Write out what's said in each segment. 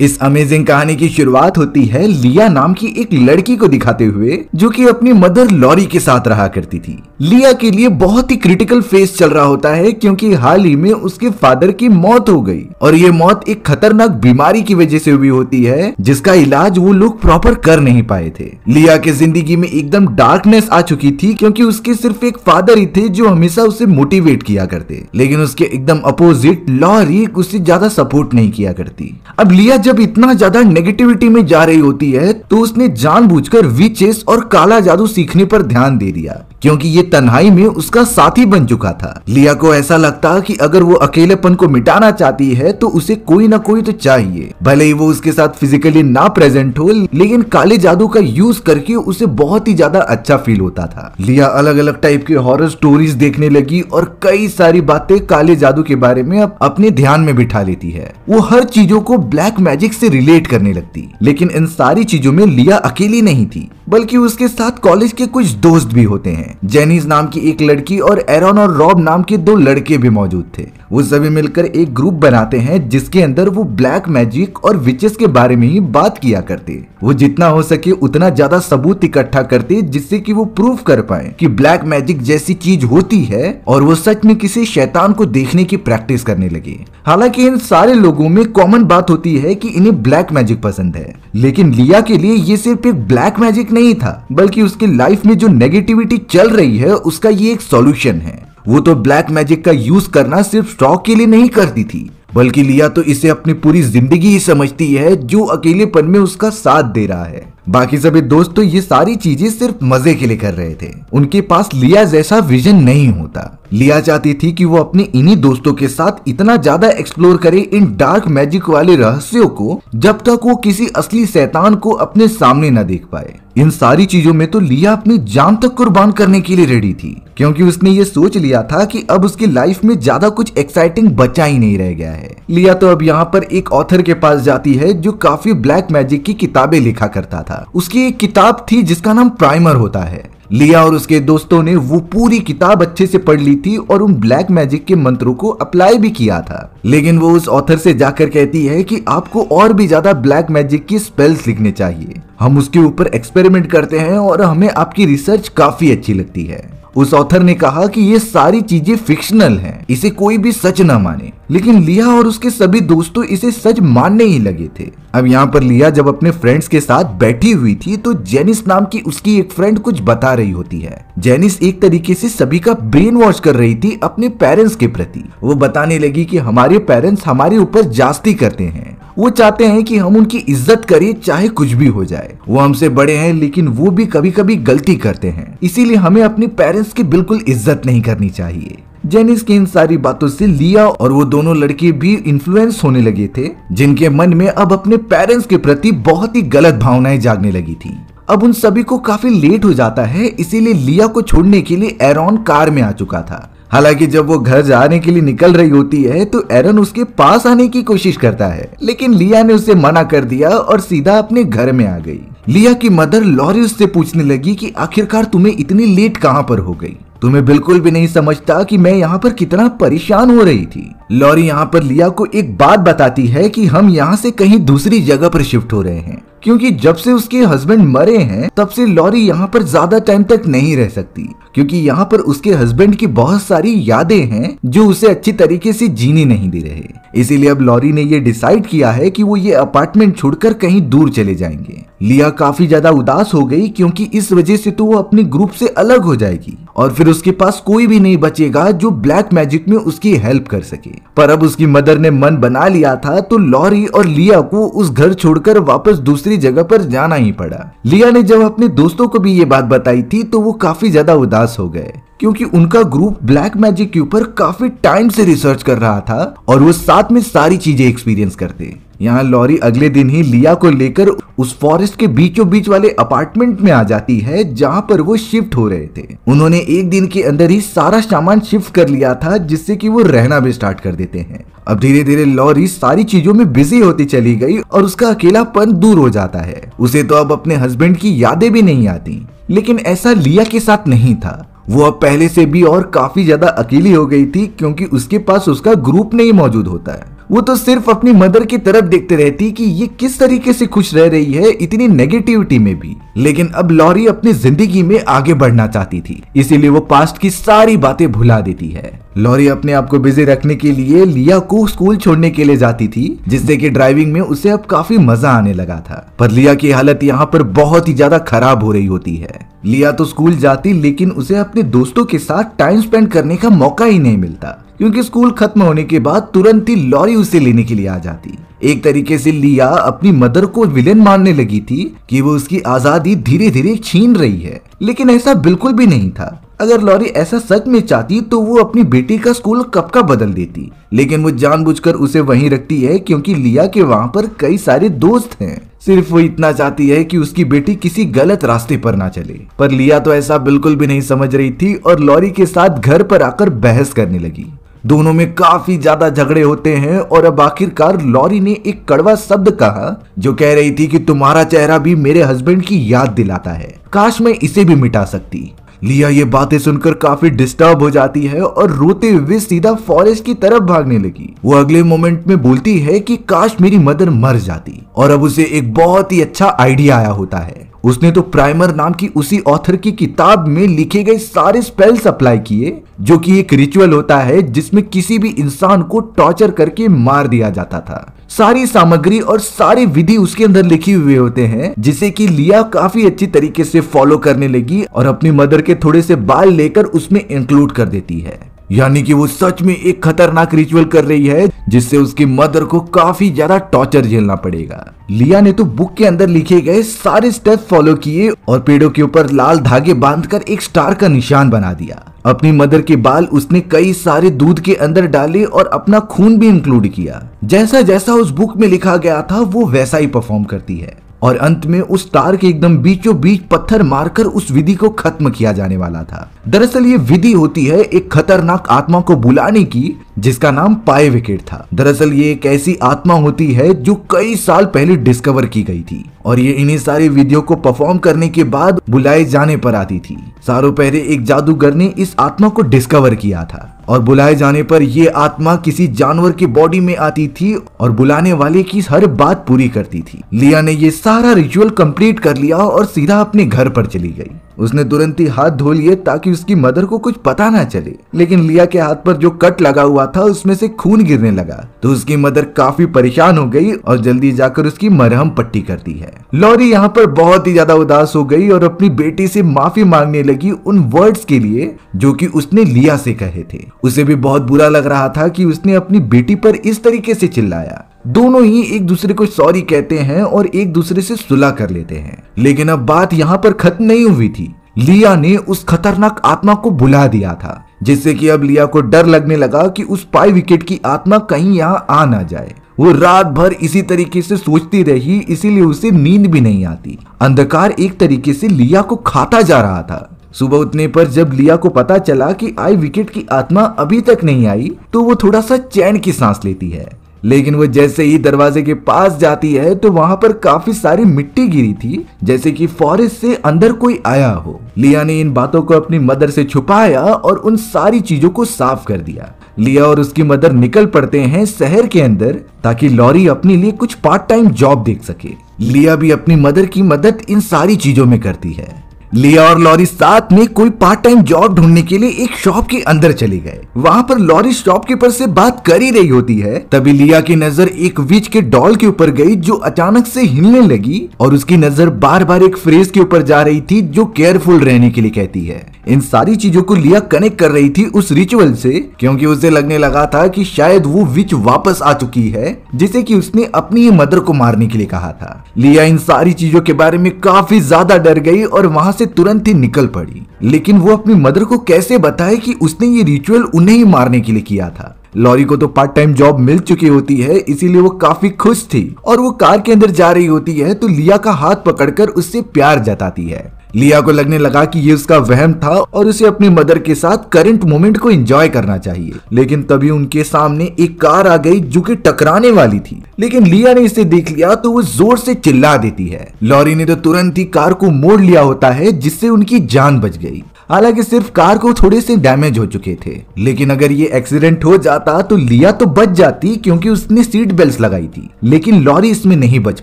इस अमेजिंग कहानी की शुरुआत होती है लिया नाम की एक लड़की को दिखाते हुए जो कि अपनी मदर लॉरी के साथ रहा करती थी लिया के लिए बहुत ही क्रिटिकल फेस चल रहा होता है क्योंकि हाल ही में उसके फादर की मौत हो गई और ये मौत एक खतरनाक बीमारी की वजह से हुई होती है जिसका इलाज वो लोग प्रॉपर कर नहीं पाए थे लिया के जिंदगी में एकदम डार्कनेस आ चुकी थी क्योंकि उसके सिर्फ एक फादर ही थे जो हमेशा उसे मोटिवेट किया करते लेकिन उसके एकदम अपोजिट लॉरी उसे ज्यादा सपोर्ट नहीं किया करती अब लिया जब इतना ज्यादा नेगेटिविटी में जा रही होती है तो उसने जानबूझकर विचेस और काला जादू सीखने पर ध्यान दे दिया क्योंकि ये तन्हाई में उसका साथी बन चुका था लिया को ऐसा लगता कि अगर वो अकेलेपन को मिटाना चाहती है तो उसे कोई ना कोई तो चाहिए भले ही वो उसके साथ फिजिकली ना प्रेजेंट हो लेकिन काले जादू का यूज करके उसे बहुत ही ज्यादा अच्छा फील होता था लिया अलग अलग टाइप की हॉरर स्टोरीज देखने लगी और कई सारी बातें काले जादू के बारे में अपने ध्यान में बिठा लेती है वो हर चीजों को ब्लैक मैजिक से रिलेट करने लगती लेकिन इन सारी चीजों में लिया अकेली नहीं थी बल्कि उसके साथ कॉलेज के कुछ दोस्त भी होते हैं जेनिस नाम की एक लड़की और एरॉन और रॉब नाम के दो लड़के भी मौजूद थे वो सभी मिलकर एक ग्रुप बनाते हैं जिसके अंदर वो ब्लैक मैजिक और विचेस के बारे में ही बात किया करते वो जितना हो सके उतना ज्यादा सबूत इकट्ठा करते जिससे कि वो प्रूफ कर पाए कि ब्लैक मैजिक जैसी चीज होती है और वो सच में किसी शैतान को देखने की प्रैक्टिस करने लगे हालांकि इन सारे लोगों में कॉमन बात होती है कि इन्हें ब्लैक मैजिक पसंद है लेकिन लिया के लिए ये सिर्फ एक ब्लैक मैजिक नहीं था बल्कि उसकी लाइफ में जो नेगेटिविटी चल रही है उसका ये एक सॉल्यूशन है वो तो ब्लैक मैजिक का यूज करना सिर्फ स्टॉक के लिए नहीं करती थी बल्कि लिया तो इसे अपनी पूरी जिंदगी ही समझती है जो अकेलेपन में उसका साथ दे रहा है बाकी सभी दोस्तों तो ये सारी चीजें सिर्फ मजे के लिए कर रहे थे उनके पास लिया जैसा विजन नहीं होता लिया चाहती थी कि वो अपने इन्हीं दोस्तों के साथ इतना ज्यादा एक्सप्लोर करे इन डार्क मैजिक वाले रहस्यों को जब तक वो किसी असली शैतान को अपने सामने न देख पाए इन सारी चीजों में तो लिया अपनी जान तक कुर्बान करने के लिए रेडी थी क्योंकि उसने ये सोच लिया था कि अब उसकी लाइफ में ज्यादा कुछ एक्साइटिंग बचा ही नहीं रह गया है लिया तो अब यहाँ पर एक ऑथर के पास जाती है जो काफी ब्लैक मैजिक की किताबें लिखा करता था उसकी एक किताब थी जिसका नाम प्राइमर होता है लिया और उसके दोस्तों ने वो पूरी किताब अच्छे से पढ़ ली थी और उन ब्लैक मैजिक के मंत्रों को अप्लाई भी किया था लेकिन वो उस ऑथर से जाकर कहती है कि आपको और भी ज्यादा ब्लैक मैजिक की स्पेल्स लिखने चाहिए हम उसके ऊपर एक्सपेरिमेंट करते हैं और हमें आपकी रिसर्च काफी अच्छी लगती है उस ऑथर ने कहा कि ये सारी चीजें फिक्शनल हैं, इसे कोई भी सच ना माने लेकिन लिया और उसके सभी दोस्तों इसे सच मानने ही लगे थे अब यहाँ पर लिया जब अपने फ्रेंड्स के साथ बैठी हुई थी तो जेनिस नाम की उसकी एक फ्रेंड कुछ बता रही होती है जेनिस एक तरीके से सभी का ब्रेन वॉश कर रही थी अपने पेरेंट्स के प्रति वो बताने लगी कि हमारे पेरेंट्स हमारे ऊपर जास्ती करते हैं वो चाहते हैं कि हम उनकी इज्जत करें चाहे कुछ भी हो जाए वो हमसे बड़े हैं लेकिन वो भी कभी कभी गलती करते हैं इसीलिए हमें अपने पेरेंट्स की बिल्कुल इज्जत नहीं करनी चाहिए जेनिस की इन सारी बातों से लिया और वो दोनों लड़के भी इन्फ्लुएंस होने लगे थे जिनके मन में अब अपने पेरेंट्स के प्रति बहुत ही गलत भावनाएं जागने लगी थी अब उन सभी को काफी लेट हो जाता है इसीलिए लिया को छोड़ने के लिए एरॉन कार में आ चुका था हालांकि जब वो घर जाने के लिए निकल रही होती है तो एरन उसके पास आने की कोशिश करता है लेकिन लिया ने उसे मना कर दिया और सीधा अपने घर में आ गई लिया की मदर लॉरी उससे पूछने लगी कि आखिरकार तुम्हें इतनी लेट कहाँ पर हो गई तुम्हें बिल्कुल भी नहीं समझता कि मैं यहाँ पर कितना परेशान हो रही थी लॉरी यहाँ पर लिया को एक बात बताती है कि हम यहाँ से कहीं दूसरी जगह पर शिफ्ट हो रहे हैं क्योंकि जब से उसके हस्बैंड मरे हैं तब से लॉरी यहाँ पर ज्यादा टाइम तक नहीं रह सकती क्योंकि यहाँ पर उसके हस्बैंड की बहुत सारी यादें हैं जो उसे अच्छी तरीके से जीने नहीं दे रहे इसीलिए अब लॉरी ने ये डिसाइड किया है कि वो ये अपार्टमेंट छोड़कर कहीं दूर चले जाएंगे लिया काफी ज्यादा उदास हो गई क्योंकि इस वजह से तो वो अपने ग्रुप से अलग हो जाएगी और फिर उसके पास कोई भी नहीं बचेगा जो ब्लैक मैजिक में उसकी हेल्प कर सके पर अब उसकी मदर ने मन बना लिया था तो लॉरी और लिया को उस घर छोड़कर वापस दूसरी जगह पर जाना ही पड़ा लिया ने जब अपने दोस्तों को भी ये बात बताई थी तो वो काफी ज्यादा उदास हो गए क्योंकि उनका ग्रुप ब्लैक मैजिक के ऊपर काफी टाइम से रिसर्च कर रहा था और वो साथ में सारी चीजें एक्सपीरियंस करते यहाँ लॉरी अगले दिन ही लिया को लेकर उस फॉरेस्ट के बीचों बीच वाले अपार्टमेंट में आ जाती है जहाँ पर वो शिफ्ट हो रहे थे उन्होंने एक दिन के अंदर ही सारा सामान शिफ्ट कर लिया था जिससे कि वो रहना भी स्टार्ट कर देते हैं अब धीरे धीरे लॉरी सारी चीजों में बिजी होती चली गई और उसका अकेलापन दूर हो जाता है उसे तो अब अपने हस्बैंड की यादें भी नहीं आती लेकिन ऐसा लिया के साथ नहीं था वो अब पहले से भी और काफ़ी ज़्यादा अकेली हो गई थी क्योंकि उसके पास उसका ग्रुप नहीं मौजूद होता है वो तो सिर्फ अपनी मदर की तरफ देखते रहती कि ये किस तरीके से खुश रह रही है इतनी नेगेटिविटी में भी लेकिन अब लॉरी अपनी जिंदगी में आगे बढ़ना चाहती थी इसीलिए वो पास्ट की सारी बातें भुला देती है लॉरी अपने आप को बिजी रखने के लिए लिया को स्कूल छोड़ने के लिए जाती थी जिससे कि ड्राइविंग में उसे अब काफी मजा आने लगा था पर लिया की हालत यहाँ पर बहुत ही ज्यादा खराब हो रही होती है लिया तो स्कूल जाती लेकिन उसे अपने दोस्तों के साथ टाइम स्पेंड करने का मौका ही नहीं मिलता क्योंकि स्कूल खत्म होने के बाद तुरंत ही लॉरी उसे लेने के लिए आ जाती एक तरीके से लिया अपनी मदर को विलेन मानने लगी थी कि वो उसकी आजादी धीरे धीरे छीन रही है लेकिन ऐसा बिल्कुल भी नहीं था अगर लॉरी ऐसा सच में चाहती तो वो अपनी बेटी का स्कूल कब का बदल देती लेकिन वो जानबूझकर उसे वहीं रखती है क्योंकि लिया के वहाँ पर कई सारे दोस्त हैं सिर्फ वो इतना चाहती है कि उसकी बेटी किसी गलत रास्ते पर ना चले पर लिया तो ऐसा बिल्कुल भी नहीं समझ रही थी और लॉरी के साथ घर पर आकर बहस करने लगी दोनों में काफी ज्यादा झगड़े होते हैं और अब आखिरकार लॉरी ने एक कड़वा शब्द कहा जो कह रही थी कि तुम्हारा चेहरा भी मेरे हस्बैंड की याद दिलाता है काश मैं इसे भी मिटा सकती लिया ये बातें सुनकर काफी डिस्टर्ब हो जाती है और रोते हुए सीधा फॉरेस्ट की तरफ भागने लगी वो अगले मोमेंट में बोलती है कि काश मेरी मदर मर जाती और अब उसे एक बहुत ही अच्छा आइडिया आया होता है उसने तो प्राइमर नाम की उसी ऑथर की किताब में लिखे गए सारे स्पेल्स अप्लाई किए जो कि एक रिचुअल होता है जिसमें किसी भी इंसान को टॉर्चर करके मार दिया जाता था सारी सामग्री और सारी विधि उसके अंदर लिखी हुए होते हैं जिसे कि लिया काफी अच्छी तरीके से फॉलो करने लगी और अपनी मदर के थोड़े से बाल लेकर उसमें इंक्लूड कर देती है यानी कि वो सच में एक खतरनाक रिचुअल कर रही है जिससे उसकी मदर को काफी ज्यादा टॉर्चर झेलना पड़ेगा लिया ने तो बुक के अंदर लिखे गए सारे स्टेप फॉलो किए और पेड़ों के ऊपर लाल धागे बांधकर एक स्टार का निशान बना दिया अपनी मदर के बाल उसने कई सारे दूध के अंदर डाले और अपना खून भी इंक्लूड किया जैसा जैसा उस बुक में लिखा गया था वो वैसा ही परफॉर्म करती है और अंत में उस तार के एकदम बीचों बीच पत्थर मारकर उस विधि को खत्म किया जाने वाला था दरअसल ये विधि होती है एक खतरनाक आत्मा को बुलाने की जिसका नाम पाए विकेट था दरअसल ये एक ऐसी आत्मा होती है जो कई साल पहले डिस्कवर की गई थी और ये इन्हीं सारी विधियों को परफॉर्म करने के बाद बुलाए जाने पर आती थी सारों पहले एक जादूगर ने इस आत्मा को डिस्कवर किया था और बुलाए जाने पर ये आत्मा किसी जानवर की बॉडी में आती थी और बुलाने वाले की हर बात पूरी करती थी लिया ने ये सारा रिचुअल कंप्लीट कर लिया और सीधा अपने घर पर चली गई उसने तुरंत ही हाथ धो लिए ताकि उसकी मदर को कुछ पता ना चले लेकिन लिया के हाथ पर जो कट लगा हुआ था उसमें से खून गिरने लगा तो उसकी मदर काफी परेशान हो गई और जल्दी जाकर उसकी मरहम पट्टी कर दी है लॉरी यहाँ पर बहुत ही ज्यादा उदास हो गई और अपनी बेटी से माफी मांगने लगी उन वर्ड्स के लिए जो कि उसने लिया से कहे थे उसे भी बहुत बुरा लग रहा था कि उसने अपनी बेटी पर इस तरीके से चिल्लाया दोनों ही एक दूसरे को सॉरी कहते हैं और एक दूसरे से सुलह कर लेते हैं लेकिन अब बात यहाँ पर खत्म नहीं हुई थी लिया ने उस खतरनाक आत्मा को बुला दिया था जिससे कि अब लिया को डर लगने लगा कि उस पाई विकेट की आत्मा कहीं यहाँ आ ना जाए वो रात भर इसी तरीके से सोचती रही इसीलिए उसे नींद भी नहीं आती अंधकार एक तरीके से लिया को खाता जा रहा था सुबह उठने पर जब लिया को पता चला कि आई विकेट की आत्मा अभी तक नहीं आई तो वो थोड़ा सा चैन की सांस लेती है लेकिन वो जैसे ही दरवाजे के पास जाती है तो वहां पर काफी सारी मिट्टी गिरी थी जैसे कि फॉरेस्ट से अंदर कोई आया हो लिया ने इन बातों को अपनी मदर से छुपाया और उन सारी चीजों को साफ कर दिया लिया और उसकी मदर निकल पड़ते हैं शहर के अंदर ताकि लॉरी अपने लिए कुछ पार्ट टाइम जॉब देख सके लिया भी अपनी मदर की मदद इन सारी चीजों में करती है लिया और लॉरी साथ में कोई पार्ट टाइम जॉब ढूंढने के लिए एक शॉप के अंदर चले गए वहाँ पर लॉरी शॉपकीपर से बात कर ही रही होती है तभी लिया की नजर एक विच के डॉल के ऊपर गई जो अचानक से हिलने लगी और उसकी नजर बार बार एक फ्रेज के ऊपर जा रही थी जो केयरफुल रहने के लिए कहती है इन सारी चीजों को लिया कनेक्ट कर रही थी उस रिचुअल से क्योंकि उसे लगने लगा था कि शायद वो विच वापस आ चुकी है जिसे कि उसने अपनी ही मदर को मारने के लिए कहा था लिया इन सारी चीजों के बारे में काफी ज्यादा डर गई और वहां से तुरंत ही निकल पड़ी लेकिन वो अपनी मदर को कैसे बताए कि उसने ये रिचुअल उन्हें ही मारने के लिए किया था लॉरी को तो पार्ट टाइम जॉब मिल चुकी होती है इसीलिए वो काफी खुश थी और वो कार के अंदर जा रही होती है तो लिया का हाथ पकड़कर उससे प्यार जताती है लिया को लगने लगा कि ये उसका वहम था और उसे अपनी मदर के साथ करंट मोमेंट को एंजॉय करना चाहिए लेकिन तभी उनके सामने एक कार आ गई जो कि टकराने वाली थी लेकिन लिया ने इसे देख लिया तो वो जोर से चिल्ला देती है लॉरी ने तो तुरंत ही कार को मोड़ लिया होता है जिससे उनकी जान बच गई हालांकि सिर्फ कार को थोड़े से डैमेज हो चुके थे लेकिन अगर ये एक्सीडेंट हो जाता तो लिया तो बच जाती क्योंकि उसने सीट बेल्ट लगाई थी लेकिन लॉरी इसमें नहीं बच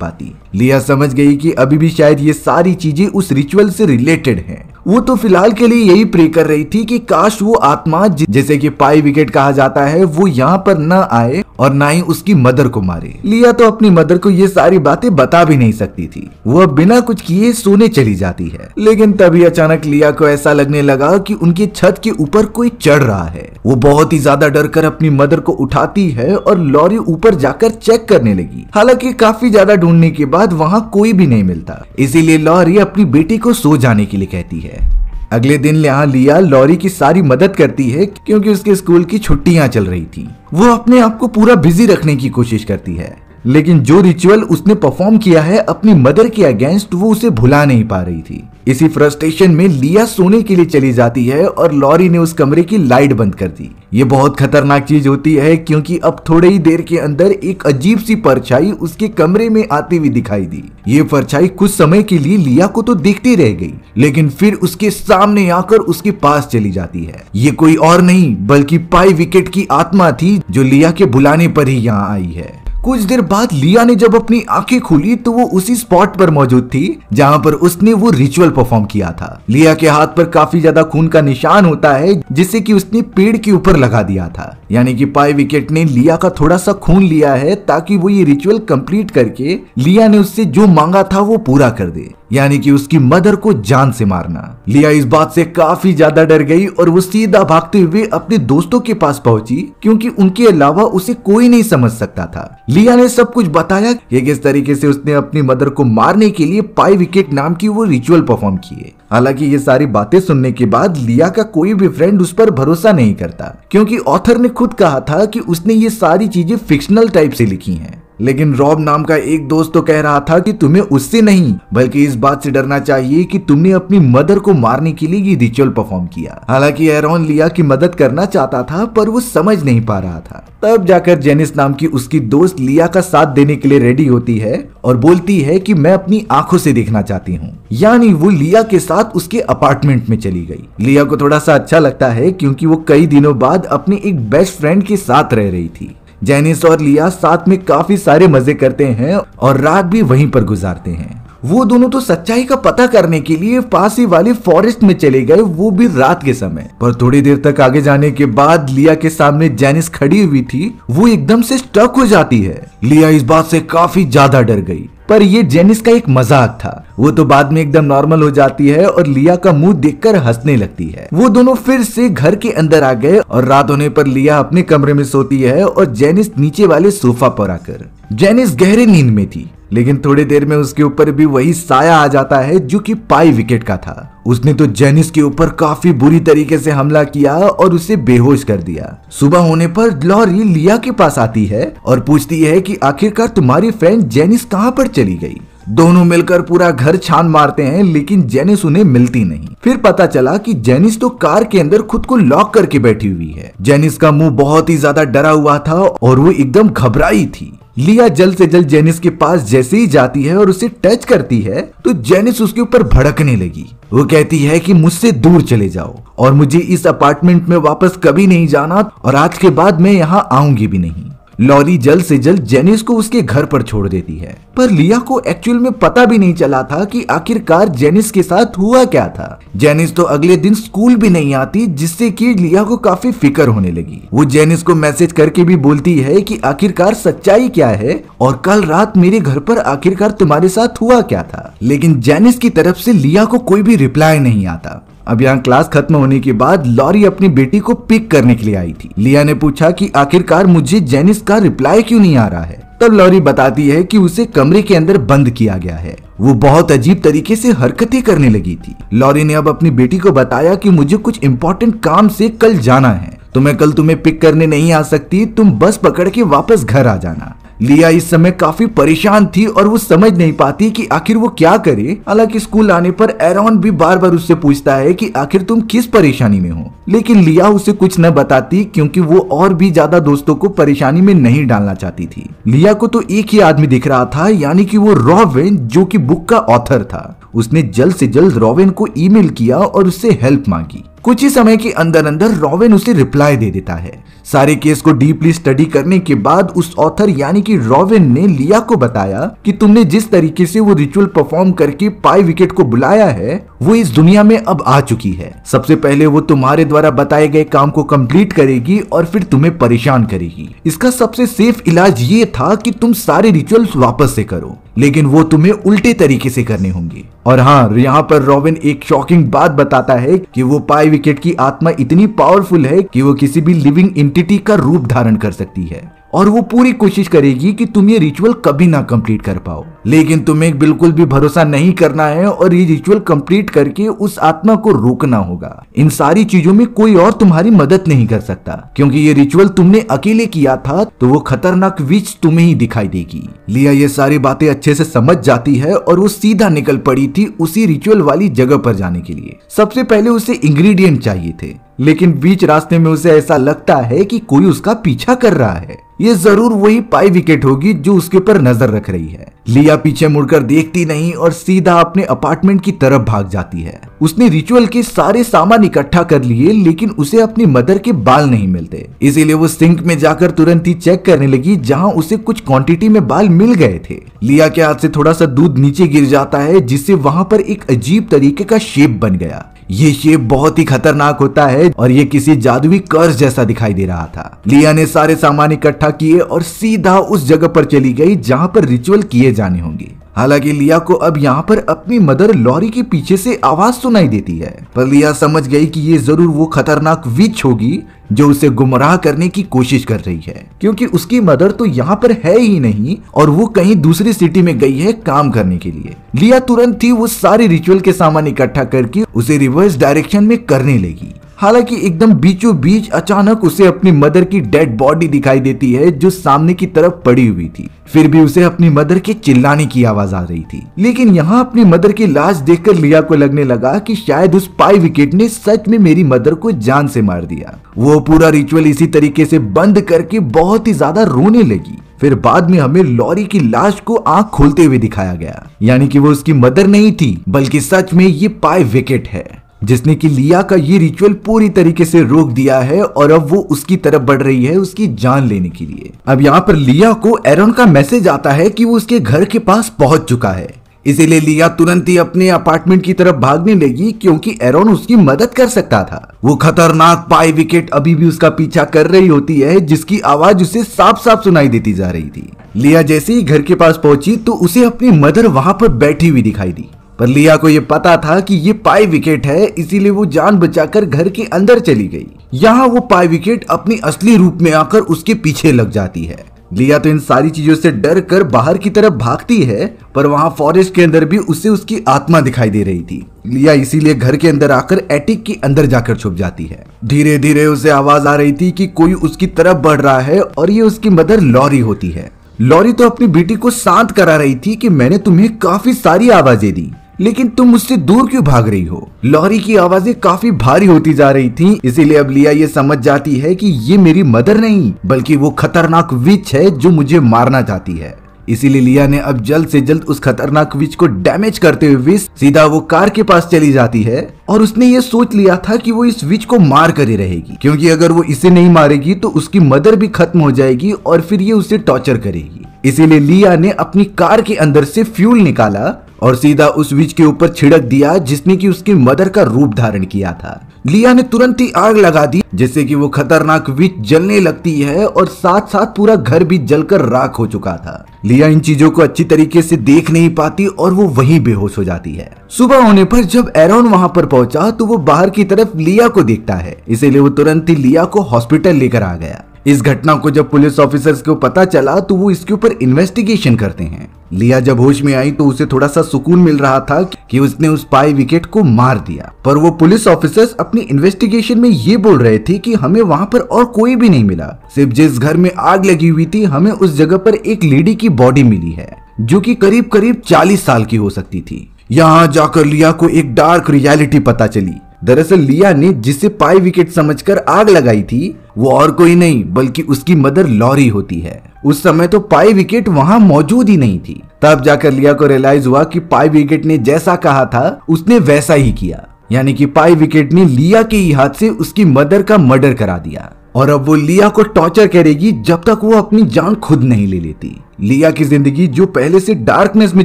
पाती लिया समझ गई कि अभी भी शायद ये सारी चीजें उस रिचुअल से रिलेटेड हैं। वो तो फिलहाल के लिए यही प्रे कर रही थी कि काश वो आत्मा जैसे कि पाई विकेट कहा जाता है वो यहाँ पर न आए और ना ही उसकी मदर को मारे लिया तो अपनी मदर को ये सारी बातें बता भी नहीं सकती थी वह बिना कुछ किए सोने चली जाती है लेकिन तभी अचानक लिया को ऐसा लग लगने लगा कि उनकी छत के ऊपर कोई चढ़ रहा है वो बहुत ही ज्यादा डर कर अपनी मदर को उठाती है और लॉरी ऊपर जाकर चेक करने लगी हालांकि काफी ज्यादा ढूंढने के बाद वहाँ कोई भी नहीं मिलता इसीलिए लॉरी अपनी बेटी को सो जाने के लिए कहती है अगले दिन यहाँ लिया लॉरी की सारी मदद करती है क्योंकि उसके स्कूल की छुट्टियां चल रही थी वो अपने आप को पूरा बिजी रखने की कोशिश करती है लेकिन जो रिचुअल उसने परफॉर्म किया है अपनी मदर के अगेंस्ट वो उसे भुला नहीं पा रही थी इसी फ्रस्ट्रेशन में लिया सोने के लिए चली जाती है और लॉरी ने उस कमरे की लाइट बंद कर दी ये बहुत खतरनाक चीज होती है क्योंकि अब थोड़े ही देर के अंदर एक अजीब सी परछाई उसके कमरे में आती हुई दिखाई दी ये परछाई कुछ समय के लिए लिया को तो देखती रह गई लेकिन फिर उसके सामने आकर उसके पास चली जाती है ये कोई और नहीं बल्कि पाई विकेट की आत्मा थी जो लिया के बुलाने पर ही यहाँ आई है कुछ देर बाद लिया ने जब अपनी आंखें खोली तो वो उसी स्पॉट पर मौजूद थी जहां पर उसने वो रिचुअल परफॉर्म किया था लिया के हाथ पर काफी ज्यादा खून का निशान होता है जिसे कि उसने पेड़ के ऊपर लगा दिया था यानी कि पाई विकेट ने लिया का थोड़ा सा खून लिया है ताकि वो ये रिचुअल कंप्लीट करके लिया ने उससे जो मांगा था वो पूरा कर दे यानी कि उसकी मदर को जान से मारना लिया इस बात से काफी ज्यादा डर गई और वो सीधा भागते हुए अपने दोस्तों के पास पहुंची क्योंकि उनके अलावा उसे कोई नहीं समझ सकता था लिया ने सब कुछ बताया कि किस तरीके से उसने अपनी मदर को मारने के लिए पाई विकेट नाम की वो रिचुअल परफॉर्म किए हालांकि ये सारी बातें सुनने के बाद लिया का कोई भी फ्रेंड उस पर भरोसा नहीं करता क्योंकि ऑथर ने खुद कहा था कि उसने ये सारी चीजें फिक्शनल टाइप से लिखी हैं लेकिन रॉब नाम का एक दोस्त तो कह रहा था कि तुम्हें उससे नहीं बल्कि इस बात से डरना चाहिए कि तुमने अपनी मदर को मारने के लिए ये रिचुअल परफॉर्म किया हालांकि एरोन लिया की मदद करना चाहता था पर वो समझ नहीं पा रहा था तब जाकर जेनिस नाम की उसकी दोस्त लिया का साथ देने के लिए रेडी होती है और बोलती है कि मैं अपनी आंखों से देखना चाहती हूँ यानी वो लिया के साथ उसके अपार्टमेंट में चली गई लिया को थोड़ा सा अच्छा लगता है क्योंकि वो कई दिनों बाद अपने एक बेस्ट फ्रेंड के साथ रह रही थी जेनिस और लिया साथ में काफी सारे मजे करते हैं और रात भी वहीं पर गुजारते हैं वो दोनों तो सच्चाई का पता करने के लिए पास ही वाले फॉरेस्ट में चले गए वो भी रात के समय पर थोड़ी देर तक आगे जाने के बाद लिया के सामने जेनिस खड़ी हुई थी वो एकदम से स्टक हो जाती है लिया इस बात से काफी ज्यादा डर गई पर ये जेनिस का एक मजाक था वो तो बाद में एकदम नॉर्मल हो जाती है और लिया का मुंह देखकर हंसने लगती है वो दोनों फिर से घर के अंदर आ गए और रात होने पर लिया अपने कमरे में सोती है और जेनिस नीचे वाले सोफा पर आकर जेनिस गहरे नींद में थी लेकिन थोड़ी देर में उसके ऊपर भी वही साया आ जाता है जो कि पाई विकेट का था उसने तो जेनिस के ऊपर काफी बुरी तरीके से हमला किया और उसे बेहोश कर दिया सुबह होने पर लॉरी लिया के पास आती है और पूछती है कि आखिरकार तुम्हारी फ्रेंड जेनिस कहाँ पर चली गई दोनों मिलकर पूरा घर छान मारते हैं लेकिन जेनिस उन्हें मिलती नहीं फिर पता चला कि जेनिस तो कार के अंदर खुद को लॉक करके बैठी हुई है जेनिस का मुंह बहुत ही ज्यादा डरा हुआ था और वो एकदम घबराई थी लिया जल्द से जल्द जेनिस के पास जैसे ही जाती है और उसे टच करती है तो जेनिस उसके ऊपर भड़कने लगी वो कहती है कि मुझसे दूर चले जाओ और मुझे इस अपार्टमेंट में वापस कभी नहीं जाना और आज के बाद मैं यहाँ आऊंगी भी नहीं लॉरी जल्द से जल्द जेनिस को उसके घर पर छोड़ देती है पर लिया को एक्चुअल में पता भी नहीं चला था कि आखिरकार जेनिस के साथ हुआ क्या था जेनिस तो अगले दिन स्कूल भी नहीं आती जिससे कि लिया को काफी फिकर होने लगी वो जेनिस को मैसेज करके भी बोलती है कि आखिरकार सच्चाई क्या है और कल रात मेरे घर पर आखिरकार तुम्हारे साथ हुआ क्या था लेकिन जेनिस की तरफ से लिया को कोई भी रिप्लाई नहीं आता अब यहाँ क्लास खत्म होने के बाद लॉरी अपनी बेटी को पिक करने के लिए आई थी लिया ने पूछा कि आखिरकार मुझे जेनिस का रिप्लाई क्यों नहीं आ रहा है तब लॉरी बताती है कि उसे कमरे के अंदर बंद किया गया है वो बहुत अजीब तरीके से हरकतें करने लगी थी लॉरी ने अब अपनी बेटी को बताया कि मुझे कुछ इम्पोर्टेंट काम से कल जाना है तो मैं कल तुम्हें पिक करने नहीं आ सकती तुम बस पकड़ के वापस घर आ जाना लिया इस समय काफी परेशान थी और वो समझ नहीं पाती कि आखिर वो क्या करे हालांकि स्कूल आने पर एरॉन भी बार बार उससे पूछता है कि आखिर तुम किस परेशानी में हो लेकिन लिया उसे कुछ न बताती क्योंकि वो और भी ज्यादा दोस्तों को परेशानी में नहीं डालना चाहती थी लिया को तो एक ही आदमी दिख रहा था यानी कि वो रॉवेन जो कि बुक का ऑथर था उसने जल्द से जल्द रॉवेन को ईमेल किया और उससे हेल्प मांगी कुछ ही समय के अंदर अंदर रॉवेन उसे रिप्लाई दे देता है सारे केस को डीपली स्टडी करने के बाद उस ऑथर यानी कि रॉविन ने लिया को बताया कि तुमने जिस तरीके से वो रिचुअल परफॉर्म करके पाई विकेट को बुलाया है वो इस दुनिया में अब आ चुकी है सबसे पहले वो तुम्हारे द्वारा बताए गए काम को कंप्लीट करेगी और फिर तुम्हें परेशान करेगी इसका सबसे सेफ इलाज ये था कि तुम सारे रिचुअल्स वापस से करो लेकिन वो तुम्हें उल्टे तरीके से करने होंगे और हाँ यहाँ पर रॉबिन एक शॉकिंग बात बताता है कि वो पाई विकेट की आत्मा इतनी पावरफुल है कि वो किसी भी लिविंग एंटिटी का रूप धारण कर सकती है और वो पूरी कोशिश करेगी कि तुम ये रिचुअल कभी ना कंप्लीट कर पाओ लेकिन तुम्हें बिल्कुल भी भरोसा नहीं करना है और ये रिचुअल कंप्लीट करके उस आत्मा को रोकना होगा इन सारी चीजों में कोई और तुम्हारी मदद नहीं कर सकता क्योंकि ये रिचुअल तुमने अकेले किया था तो वो खतरनाक विच तुम्हें ही दिखाई देगी लिया ये सारी बातें अच्छे से समझ जाती है और वो सीधा निकल पड़ी थी उसी रिचुअल वाली जगह पर जाने के लिए सबसे पहले उसे इंग्रेडिएंट चाहिए थे लेकिन बीच रास्ते में उसे ऐसा लगता है कि कोई उसका पीछा कर रहा है ये जरूर वही पाई विकेट होगी जो उसके ऊपर नजर रख रही है लिया पीछे मुड़कर देखती नहीं और सीधा अपने अपार्टमेंट की तरफ भाग जाती है उसने रिचुअल के सारे सामान इकट्ठा कर लिए लेकिन उसे अपनी मदर के बाल नहीं मिलते इसीलिए वो सिंक में जाकर तुरंत ही चेक करने लगी जहाँ उसे कुछ क्वांटिटी में बाल मिल गए थे लिया के हाथ से थोड़ा सा दूध नीचे गिर जाता है जिससे वहां पर एक अजीब तरीके का शेप बन गया ये शेप बहुत ही खतरनाक होता है और ये किसी जादुई कर्ज जैसा दिखाई दे रहा था लिया ने सारे सामान इकट्ठा किए और सीधा उस जगह पर चली गई जहां पर रिचुअल किए जाने होंगे हालांकि लिया को अब यहाँ पर अपनी मदर लॉरी के पीछे से आवाज सुनाई देती है पर लिया समझ गई कि ये जरूर वो खतरनाक विच होगी जो उसे गुमराह करने की कोशिश कर रही है क्योंकि उसकी मदर तो यहाँ पर है ही नहीं और वो कहीं दूसरी सिटी में गई है काम करने के लिए लिया तुरंत ही वो सारे रिचुअल के सामान इकट्ठा करके उसे रिवर्स डायरेक्शन में करने लगी हालांकि एकदम बीचों बीच अचानक उसे अपनी मदर की डेड बॉडी दिखाई देती है जो सामने की तरफ पड़ी हुई थी फिर भी उसे अपनी मदर के चिल्लाने की आवाज आ रही थी लेकिन यहाँ अपनी मदर की लाश देखकर लिया को लगने लगा कि शायद उस पाई विकेट ने सच में मेरी मदर को जान से मार दिया वो पूरा रिचुअल इसी तरीके से बंद करके बहुत ही ज्यादा रोने लगी फिर बाद में हमें लॉरी की लाश को आंख खोलते हुए दिखाया गया यानी कि वो उसकी मदर नहीं थी बल्कि सच में ये पाई विकेट है जिसने कि लिया का ये रिचुअल पूरी तरीके से रोक दिया है और अब वो उसकी तरफ बढ़ रही है उसकी जान लेने के लिए अब यहाँ पर लिया को एरन का मैसेज आता है कि वो उसके घर के पास पहुंच चुका है इसीलिए लिया तुरंत ही अपने अपार्टमेंट की तरफ भागने लगी क्योंकि एरोन उसकी मदद कर सकता था वो खतरनाक पाई विकेट अभी भी उसका पीछा कर रही होती है जिसकी आवाज उसे साफ साफ सुनाई देती जा रही थी लिया जैसे ही घर के पास पहुंची तो उसे अपनी मदर वहां पर बैठी हुई दिखाई दी पर लिया को यह पता था कि ये पाई विकेट है इसीलिए वो जान बचाकर घर के अंदर चली गई यहाँ वो पाई विकेट अपनी असली रूप में आकर उसके पीछे लग जाती है लिया तो इन सारी चीजों से डर कर बाहर की तरफ भागती है पर वहां फॉरेस्ट के अंदर भी उसे उसकी आत्मा दिखाई दे रही थी लिया इसीलिए घर के अंदर आकर एटिक के अंदर जाकर छुप जाती है धीरे धीरे उसे आवाज आ रही थी कि कोई उसकी तरफ बढ़ रहा है और ये उसकी मदर लॉरी होती है लॉरी तो अपनी बेटी को शांत करा रही थी कि मैंने तुम्हें काफी सारी आवाजें दी लेकिन तुम मुझसे दूर क्यों भाग रही हो लॉरी की आवाजें काफी भारी होती जा रही थी इसीलिए अब लिया ये समझ जाती है कि ये मेरी मदर नहीं बल्कि वो खतरनाक विच है जो मुझे मारना चाहती है इसीलिए लिया ने अब जल्द से जल्द उस खतरनाक विच को डैमेज करते हुए विच सीधा वो कार के पास चली जाती है और उसने ये सोच लिया था कि वो इस विच को मार कर ही रहेगी क्योंकि अगर वो इसे नहीं मारेगी तो उसकी मदर भी खत्म हो जाएगी और फिर ये उसे टॉर्चर करेगी इसीलिए लिया ने अपनी कार के अंदर से फ्यूल निकाला और सीधा उस बीज के ऊपर छिड़क दिया जिसने की उसकी मदर का रूप धारण किया था लिया ने तुरंत ही आग लगा दी जिससे कि वो खतरनाक विच जलने लगती है और साथ साथ पूरा घर भी जलकर राख हो चुका था लिया इन चीजों को अच्छी तरीके से देख नहीं पाती और वो वहीं बेहोश हो जाती है सुबह होने पर जब एरोन वहां पर पहुंचा तो वो बाहर की तरफ लिया को देखता है इसीलिए वो तुरंत ही लिया को हॉस्पिटल लेकर आ गया इस घटना को जब पुलिस ऑफिसर्स को पता चला तो वो इसके ऊपर इन्वेस्टिगेशन करते हैं लिया जब होश में आई तो उसे थोड़ा सा सुकून मिल रहा था कि उसने उस पाई विकेट को मार दिया पर वो पुलिस ऑफिसर्स अपनी इन्वेस्टिगेशन में ये बोल रहे थे कि हमें वहाँ पर और कोई भी नहीं मिला सिर्फ जिस घर में आग लगी हुई थी हमें उस जगह पर एक लेडी की बॉडी मिली है जो की करीब करीब चालीस साल की हो सकती थी यहाँ जाकर लिया को एक डार्क रियलिटी पता चली दरअसल लिया ने जिसे पाई विकेट समझकर आग लगाई थी वो और कोई नहीं बल्कि उसकी मदर लॉरी होती है उस समय तो पाई विकेट वहाँ मौजूद ही नहीं थी तब जाकर लिया को रियलाइज हुआ कि पाई विकेट ने जैसा कहा था उसने वैसा ही किया यानी कि पाई विकेट ने लिया के ही हाथ से उसकी मदर का मर्डर करा दिया और अब वो लिया को टॉर्चर करेगी जब तक वो अपनी जान खुद नहीं ले लेती लिया की जिंदगी जो पहले से डार्कनेस में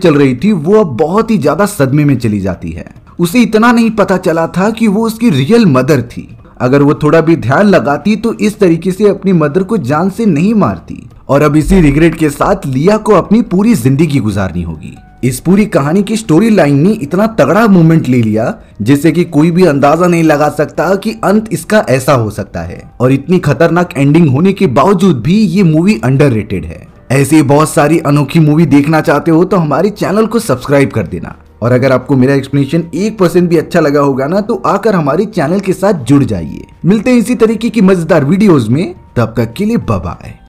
चल रही थी वो अब बहुत ही ज्यादा सदमे में चली जाती है उसे इतना नहीं पता चला था कि वो उसकी रियल मदर थी अगर वो थोड़ा भी ध्यान लगाती तो इस तरीके से अपनी मदर को जान से नहीं मारती और अब इसी रिग्रेट के साथ लिया को अपनी पूरी जिंदगी गुजारनी होगी इस पूरी कहानी की स्टोरी लाइन ने इतना तगड़ा मूवमेंट ले लिया जिससे कि कोई भी अंदाजा नहीं लगा सकता कि अंत इसका ऐसा हो सकता है और इतनी खतरनाक एंडिंग होने के बावजूद भी ये मूवी अंडर है ऐसी बहुत सारी अनोखी मूवी देखना चाहते हो तो हमारे चैनल को सब्सक्राइब कर देना और अगर आपको मेरा एक्सप्लेनेशन एक परसेंट भी अच्छा लगा होगा ना तो आकर हमारे चैनल के साथ जुड़ जाइए मिलते हैं इसी तरीके की मजेदार वीडियोज में तब तक के लिए बाय